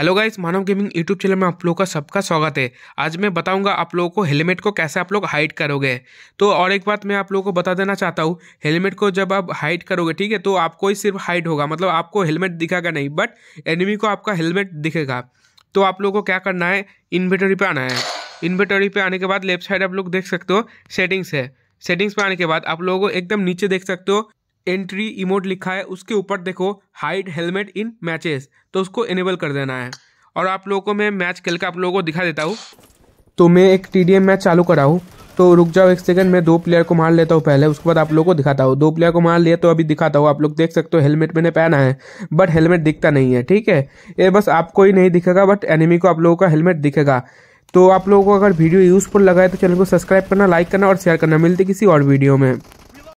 hello guys Manav gaming YouTube channel में आप लोगों का सबका स्वागत है आज मैं बताऊंगा आप लोगों को हेलमेट को कैसे आप लोग हाइड करोगे तो और एक बात मैं आप लोगों को बता देना चाहता हूँ हेलमेट को जब आप हाइड करोगे ठीक है तो आपको ही सिर्फ हाइड होगा मतलब आपको हेलमेट दिखेगा नहीं बट एनिमी को आपका हेलमेट दिखेगा तो आप लोगों को क्या करना है इन्वेटरी पर आना है इन्वेटरी पर आने के बाद लेफ्ट साइड आप लोग देख सकते हो सेटिंग्स है सेटिंग्स पर आने के बाद आप लोगों को एकदम नीचे देख सकते हो एंट्री इमोट लिखा है उसके ऊपर देखो हाइड हेलमेट इन मैचेस तो उसको इनेबल कर देना है और आप लोगों को मैं मैच खेल के आप लोगों को दिखा देता हूँ तो मैं एक टी मैच चालू करा हूँ तो रुक जाओ एक सेकंड मैं दो प्लेयर को मार लेता हूँ पहले उसके बाद आप लोगों को दिखाता हूँ दो प्लेयर को मार लिया तो अभी दिखाता हूँ आप लोग देख सकते हो हेलमेट मैंने पहना है बट हेलमेट दिखता नहीं है ठीक है ये बस आपको ही नहीं दिखेगा बट एनिमी को आप लोगों का हेलमेट दिखेगा तो आप लोगों को अगर वीडियो यूज़फुल लगा है तो चैनल को सब्सक्राइब करना लाइक करना और शेयर करना मिलती किसी और वीडियो में